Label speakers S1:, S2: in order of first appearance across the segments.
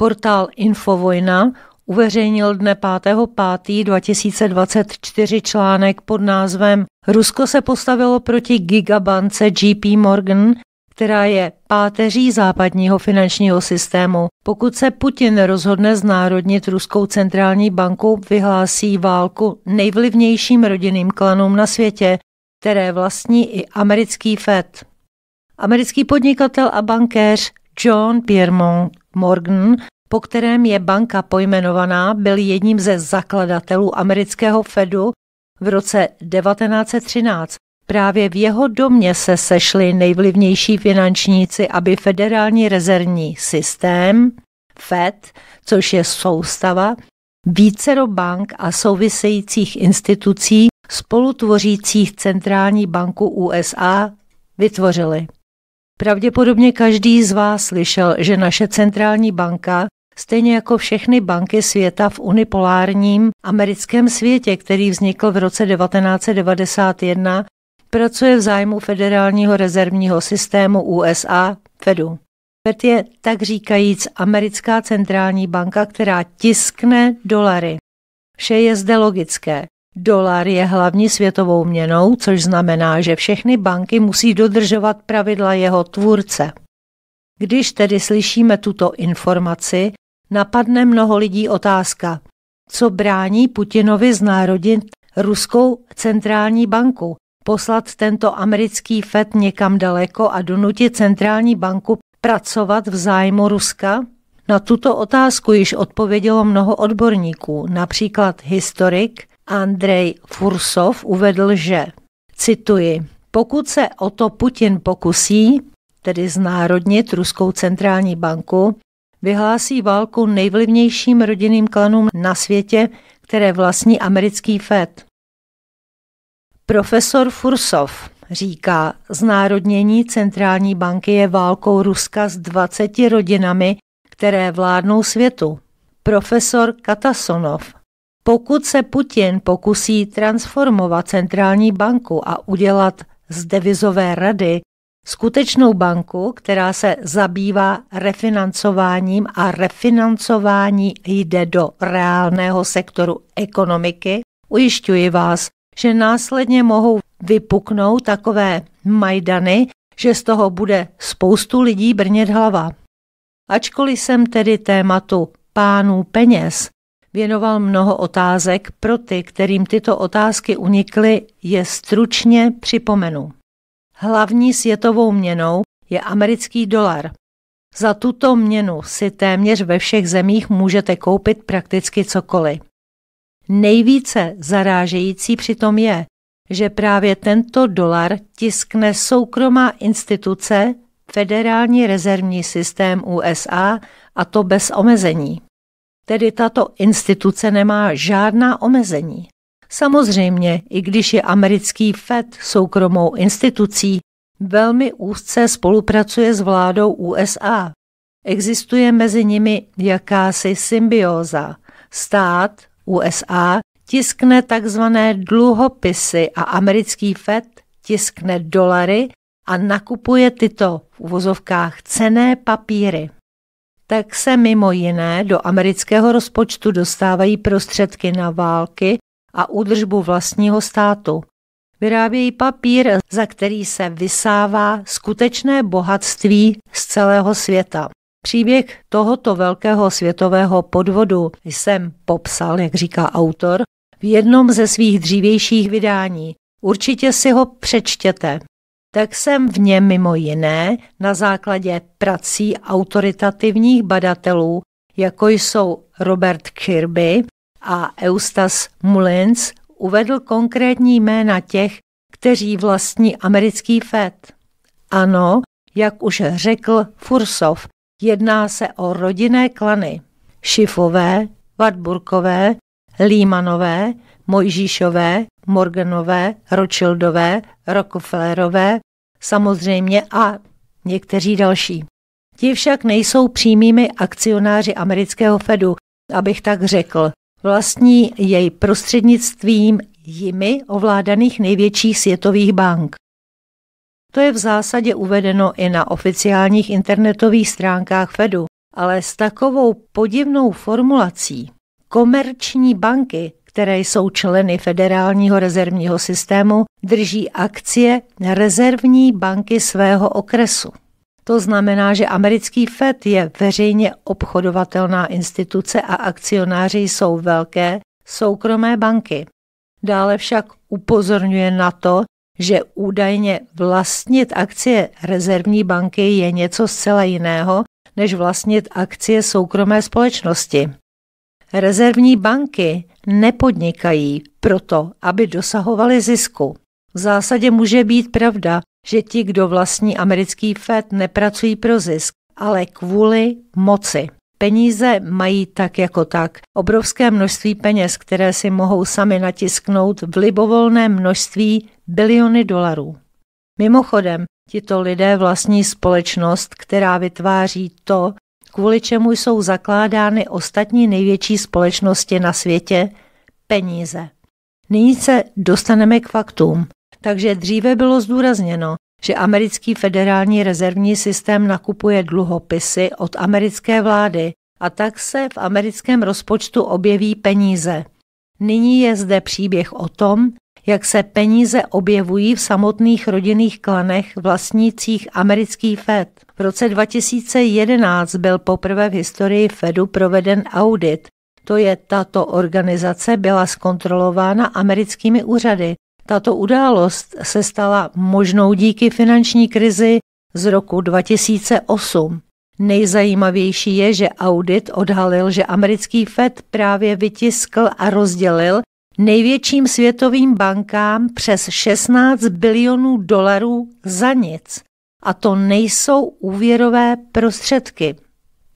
S1: Portál Infovojna uveřejnil dne 5.5.2024 článek pod názvem Rusko se postavilo proti gigabance JP Morgan, která je páteří západního finančního systému. Pokud se Putin rozhodne znárodnit Ruskou centrální banku, vyhlásí válku nejvlivnějším rodinným klanům na světě, které vlastní i americký FED. Americký podnikatel a bankéř John Piermont Morgan, po kterém je banka pojmenovaná, byl jedním ze zakladatelů amerického Fedu v roce 1913. Právě v jeho domě se sešli nejvlivnější finančníci, aby federální rezervní systém, FED, což je soustava, vícero bank a souvisejících institucí spolutvořících Centrální banku USA vytvořili. Pravděpodobně každý z vás slyšel, že naše centrální banka, stejně jako všechny banky světa v unipolárním americkém světě, který vznikl v roce 1991, pracuje v zájmu Federálního rezervního systému USA, Fedu. Fed je tak říkajíc americká centrální banka, která tiskne dolary. Vše je zde logické. Dolar je hlavní světovou měnou, což znamená, že všechny banky musí dodržovat pravidla jeho tvůrce. Když tedy slyšíme tuto informaci, napadne mnoho lidí otázka, co brání Putinovi znárodit ruskou centrální banku, poslat tento americký FED někam daleko a donutit centrální banku pracovat v zájmu Ruska? Na tuto otázku již odpovědělo mnoho odborníků, například historik Andrej Fursov uvedl, že, cituji, pokud se o to Putin pokusí, tedy znárodnit Ruskou centrální banku, vyhlásí válku nejvlivnějším rodinným klanům na světě, které vlastní americký FED. Profesor Fursov říká, znárodnění centrální banky je válkou Ruska s 20 rodinami, které vládnou světu. Profesor Katasonov pokud se Putin pokusí transformovat centrální banku a udělat z devizové rady skutečnou banku, která se zabývá refinancováním a refinancování jde do reálného sektoru ekonomiky, ujišťuji vás, že následně mohou vypuknout takové majdany, že z toho bude spoustu lidí brnět hlava. Ačkoliv jsem tedy tématu pánů peněz věnoval mnoho otázek. Pro ty, kterým tyto otázky unikly, je stručně připomenu. Hlavní světovou měnou je americký dolar. Za tuto měnu si téměř ve všech zemích můžete koupit prakticky cokoliv. Nejvíce zarážející přitom je, že právě tento dolar tiskne soukromá instituce Federální rezervní systém USA a to bez omezení. Tedy tato instituce nemá žádná omezení. Samozřejmě, i když je americký FED soukromou institucí, velmi úzce spolupracuje s vládou USA. Existuje mezi nimi jakási symbioza. Stát USA tiskne takzvané dluhopisy a americký FED tiskne dolary a nakupuje tyto v uvozovkách cené papíry tak se mimo jiné do amerického rozpočtu dostávají prostředky na války a údržbu vlastního státu. Vyrábějí papír, za který se vysává skutečné bohatství z celého světa. Příběh tohoto velkého světového podvodu jsem popsal, jak říká autor, v jednom ze svých dřívějších vydání. Určitě si ho přečtěte tak jsem v něm mimo jiné na základě prací autoritativních badatelů, jako jsou Robert Kirby a Eustas Mullins, uvedl konkrétní jména těch, kteří vlastní americký FED. Ano, jak už řekl Fursov, jedná se o rodinné klany. Šifové, Wartburkové, Límanové, Mojžíšové, Morganové, Rothschildové, Rockefellerové, samozřejmě a někteří další. Ti však nejsou přímými akcionáři amerického Fedu, abych tak řekl. Vlastní jej prostřednictvím jimi ovládaných největších světových bank. To je v zásadě uvedeno i na oficiálních internetových stránkách Fedu, ale s takovou podivnou formulací komerční banky které jsou členy Federálního rezervního systému, drží akcie rezervní banky svého okresu. To znamená, že americký FED je veřejně obchodovatelná instituce a akcionáři jsou velké soukromé banky. Dále však upozorňuje na to, že údajně vlastnit akcie rezervní banky je něco zcela jiného, než vlastnit akcie soukromé společnosti. Rezervní banky nepodnikají proto, aby dosahovali zisku. V zásadě může být pravda, že ti, kdo vlastní americký FED, nepracují pro zisk, ale kvůli moci. Peníze mají tak jako tak. Obrovské množství peněz, které si mohou sami natisknout v libovolné množství biliony dolarů. Mimochodem, tito lidé vlastní společnost, která vytváří to, kvůli čemu jsou zakládány ostatní největší společnosti na světě peníze. Nyní se dostaneme k faktům. Takže dříve bylo zdůrazněno, že americký federální rezervní systém nakupuje dluhopisy od americké vlády a tak se v americkém rozpočtu objeví peníze. Nyní je zde příběh o tom, jak se peníze objevují v samotných rodinných klanech vlastnících americký Fed. V roce 2011 byl poprvé v historii Fedu proveden audit, to je tato organizace byla zkontrolována americkými úřady. Tato událost se stala možnou díky finanční krizi z roku 2008. Nejzajímavější je, že audit odhalil, že americký FED právě vytiskl a rozdělil největším světovým bankám přes 16 bilionů dolarů za nic. A to nejsou úvěrové prostředky.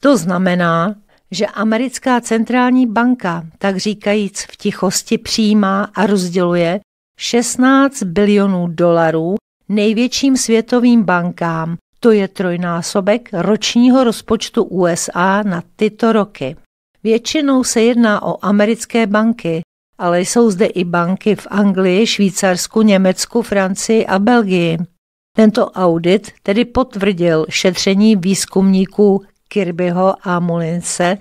S1: To znamená, že americká centrální banka, tak říkajíc v tichosti, přijímá a rozděluje 16 bilionů dolarů největším světovým bankám. To je trojnásobek ročního rozpočtu USA na tyto roky. Většinou se jedná o americké banky, ale jsou zde i banky v Anglii, Švýcarsku, Německu, Francii a Belgii. Tento audit tedy potvrdil šetření výzkumníků Kirbyho a Mulince,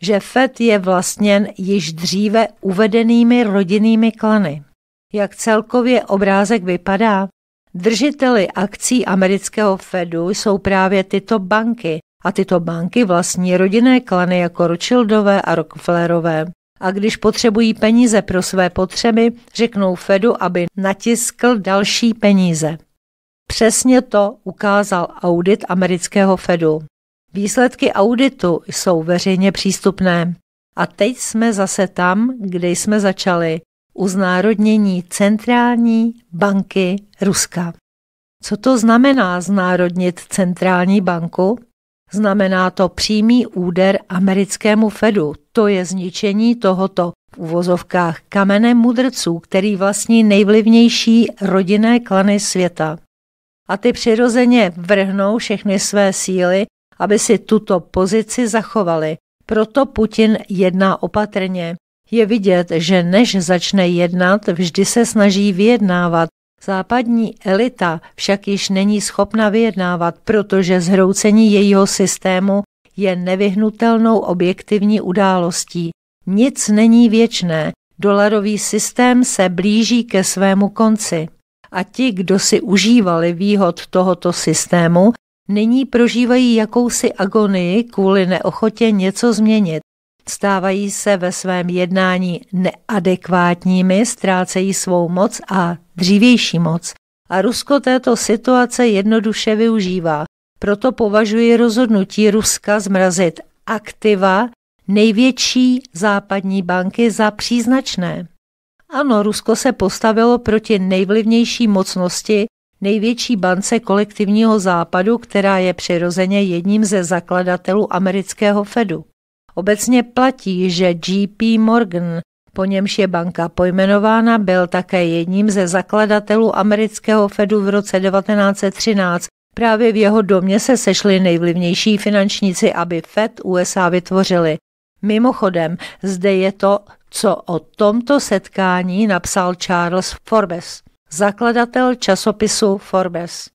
S1: že FED je vlastněn již dříve uvedenými rodinnými klany. Jak celkově obrázek vypadá? Držiteli akcí amerického Fedu jsou právě tyto banky a tyto banky vlastní rodinné klany jako Rothschildové a Rockefellerové. A když potřebují peníze pro své potřeby, řeknou Fedu, aby natiskl další peníze. Přesně to ukázal audit amerického Fedu. Výsledky auditu jsou veřejně přístupné. A teď jsme zase tam, kde jsme začali u znárodnění centrální banky Ruska. Co to znamená znárodnit centrální banku? Znamená to přímý úder americkému Fedu. To je zničení tohoto v uvozovkách kamene mudrců, který vlastní nejvlivnější rodinné klany světa. A ty přirozeně vrhnou všechny své síly, aby si tuto pozici zachovali. Proto Putin jedná opatrně. Je vidět, že než začne jednat, vždy se snaží vyjednávat, Západní elita však již není schopna vyjednávat, protože zhroucení jejího systému je nevyhnutelnou objektivní událostí. Nic není věčné, dolarový systém se blíží ke svému konci. A ti, kdo si užívali výhod tohoto systému, nyní prožívají jakousi agonii kvůli neochotě něco změnit. Stávají se ve svém jednání neadekvátními, ztrácejí svou moc a dřívější moc a Rusko této situace jednoduše využívá. Proto považuji rozhodnutí Ruska zmrazit aktiva největší západní banky za příznačné. Ano, Rusko se postavilo proti nejvlivnější mocnosti, největší bance kolektivního západu, která je přirozeně jedním ze zakladatelů amerického Fedu. Obecně platí, že JP Morgan po němž je banka pojmenována, byl také jedním ze zakladatelů amerického Fedu v roce 1913. Právě v jeho domě se sešli nejvlivnější finančníci, aby Fed USA vytvořili. Mimochodem, zde je to, co o tomto setkání napsal Charles Forbes, zakladatel časopisu Forbes.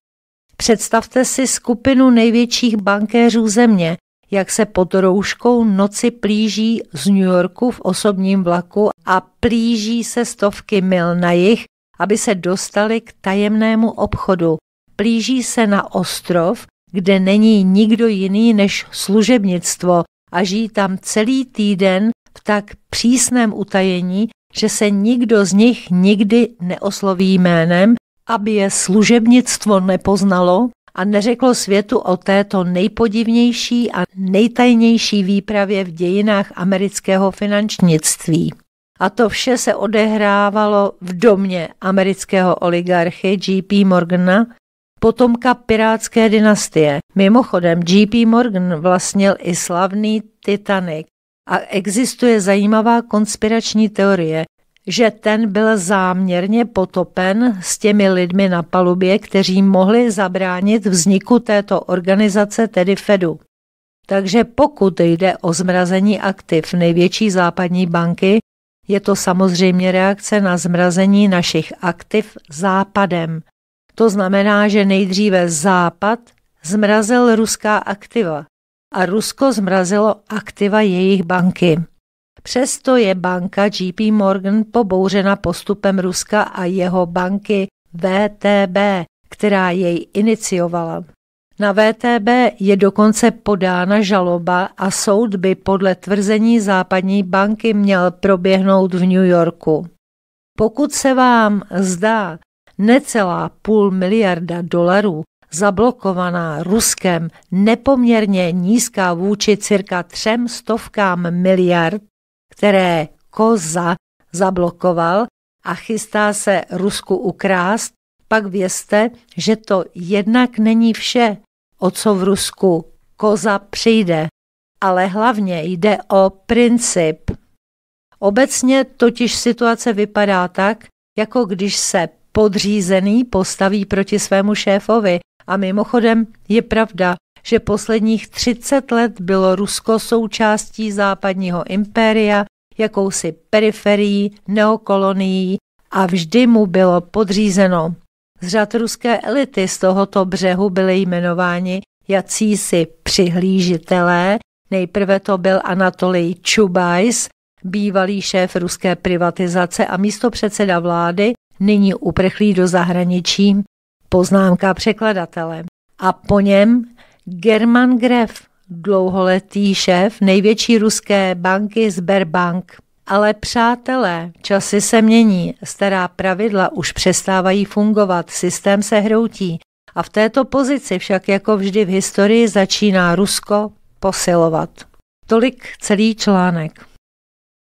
S1: Představte si skupinu největších bankéřů země, jak se pod rouškou noci plíží z New Yorku v osobním vlaku a plíží se stovky mil na jich, aby se dostali k tajemnému obchodu. Plíží se na ostrov, kde není nikdo jiný než služebnictvo a žijí tam celý týden v tak přísném utajení, že se nikdo z nich nikdy neosloví jménem, aby je služebnictvo nepoznalo a neřeklo světu o této nejpodivnější a nejtajnější výpravě v dějinách amerického finančnictví. A to vše se odehrávalo v domě amerického oligarchy G.P. Morgana, potomka pirátské dynastie. Mimochodem, G.P. Morgan vlastnil i slavný Titanic a existuje zajímavá konspirační teorie, že ten byl záměrně potopen s těmi lidmi na palubě, kteří mohli zabránit vzniku této organizace, tedy Fedu. Takže pokud jde o zmrazení aktiv největší západní banky, je to samozřejmě reakce na zmrazení našich aktiv západem. To znamená, že nejdříve západ zmrazil ruská aktiva a Rusko zmrazilo aktiva jejich banky. Přesto je banka JP Morgan pobouřena postupem Ruska a jeho banky VTB, která jej iniciovala. Na VTB je dokonce podána žaloba a soud by podle tvrzení západní banky měl proběhnout v New Yorku. Pokud se vám zdá necelá půl miliarda dolarů zablokovaná Ruskem nepoměrně nízká vůči cirka třem stovkám miliard, které Koza zablokoval a chystá se Rusku ukrást, pak vězte, že to jednak není vše, o co v Rusku Koza přijde, ale hlavně jde o princip. Obecně totiž situace vypadá tak, jako když se podřízený postaví proti svému šéfovi. A mimochodem je pravda, že posledních 30 let bylo Rusko součástí západního impéria, jakousi periferií, neokolonií a vždy mu bylo podřízeno. Z řad ruské elity z tohoto břehu byly jmenováni jacísi přihlížitelé. Nejprve to byl Anatolij Čubajs, bývalý šéf ruské privatizace a místopředseda vlády, nyní uprchlý do zahraničí, poznámka překladatele. A po něm German Gref, dlouholetý šéf největší ruské banky Sberbank. Ale přátelé, časy se mění, stará pravidla už přestávají fungovat, systém se hroutí. A v této pozici však jako vždy v historii začíná Rusko posilovat. Tolik celý článek.